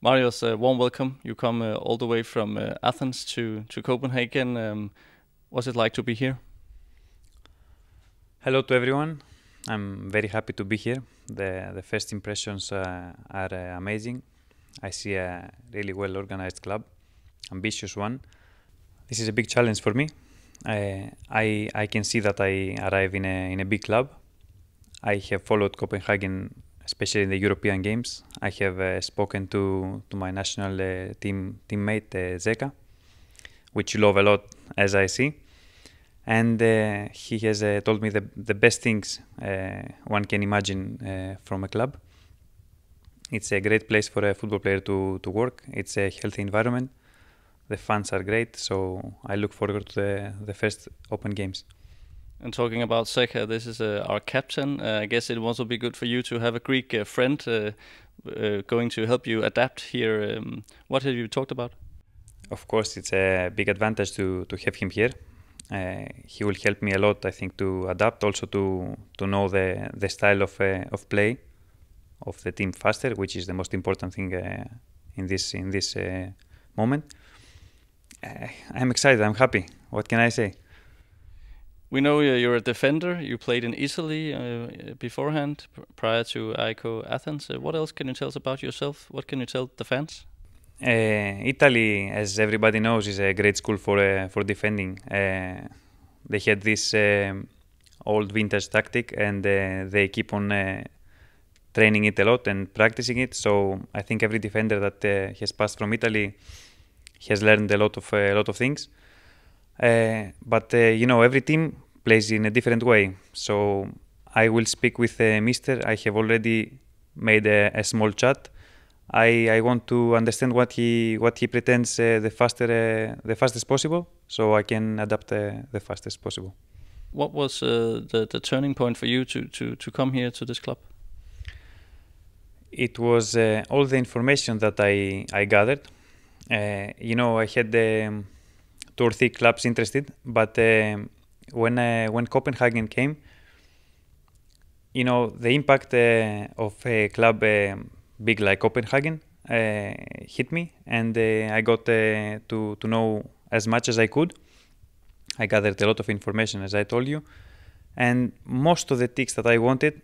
Marius, a uh, warm welcome. You come uh, all the way from uh, Athens to, to Copenhagen. Um, what's it like to be here? Hello to everyone. I'm very happy to be here. The, the first impressions uh, are uh, amazing. I see a really well organized club, ambitious one. This is a big challenge for me. I, I, I can see that I arrive in a, in a big club. I have followed Copenhagen especially in the European Games. I have uh, spoken to, to my national uh, team teammate uh, Zeka, which you love a lot, as I see. And he has told me the, the best things one can imagine from a club. It's a great place for a football player to, to work. It's a healthy environment the fans are great. So I look forward to the, the first Open Games. And talking about Seca, this is uh, our captain. Uh, I guess it would also be good for you to have a Greek uh, friend uh, uh, going to help you adapt here. Um, what have you talked about? Of course, it's a big advantage to, to have him here. Uh, he will help me a lot, I think, to adapt, also to to know the the style of of play of the team faster, which is the most important thing in this in this moment. I'm excited. I'm happy. What can I say? we know you're a defender. You played in Italy uh, beforehand, prior to ICO Athens. Uh, what else can you tell us about yourself? What can you tell the fans? Uh, Italy, as everybody knows, is a great school for uh, for defending. Uh, they had this um, old vintage tactic, and uh, they keep on training it a lot and practicing it. So I think every defender that has passed from Italy has learned a lot of a lot of things. Uh, but uh, you know, every team plays in a different way. So I will speak with uh, Mister. I have already made a, a, small chat. I, I want to understand what he what he pretends uh, the faster uh, the fastest possible, so I can adapt uh, the fastest possible. What was the the turning point for you to to to come here to this club? It was all the information that I I gathered. you know, I had the um, two or three clubs interested. But uh, when uh, when Copenhagen came, you know the impact uh, of a club big like Copenhagen hit me, and I got to to know as much as I could. I gathered a lot of information, as I told you, and most of the ticks that I wanted,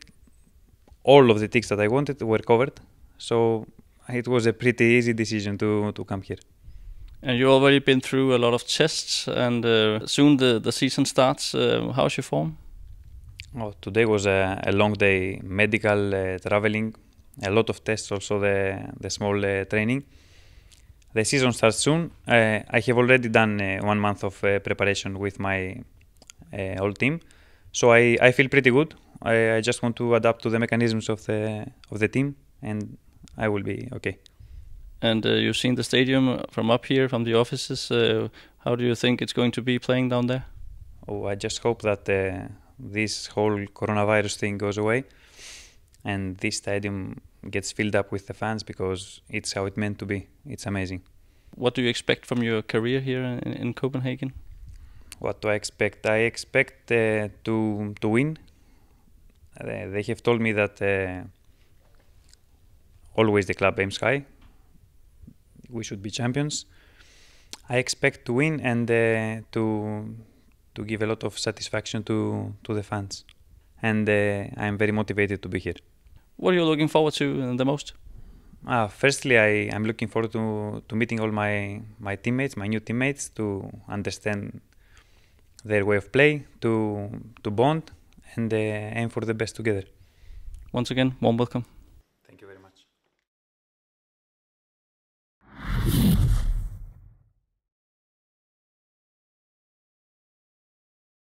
all of the ticks that I wanted, were covered. So it was a pretty easy decision to to come here. And you've already been through a lot of tests, and uh, soon the, the season starts. Uh, how's your form? Oh, today was a, a long day medical uh, traveling, a lot of tests, also the, the small uh, training. The season starts soon. Uh, I have already done uh, one month of preparation with my whole team, so I, I feel pretty good. I, I just want to adapt to the mechanisms of the of the team, and I will be okay. And uh, you've seen the stadium from up here, from the offices. Uh, how do you think it's going to be playing down there? Oh, I just hope that uh, this whole coronavirus thing goes away and this stadium gets filled up with the fans because it's how it meant to be. It's amazing. What do you expect from your career here in, in Copenhagen? What do I expect? I expect uh, to to win. Uh, they have told me that uh, always the club aims high, we should be champions. I expect to win and uh, to to give a lot of satisfaction to to the fans, and uh, I'm very motivated to be here. What are you looking forward to uh, the most? Uh, firstly, I am looking forward to to meeting all my my teammates, my new teammates, to understand their way of play, to to bond, and uh, aim for the best together. Once again, warm welcome.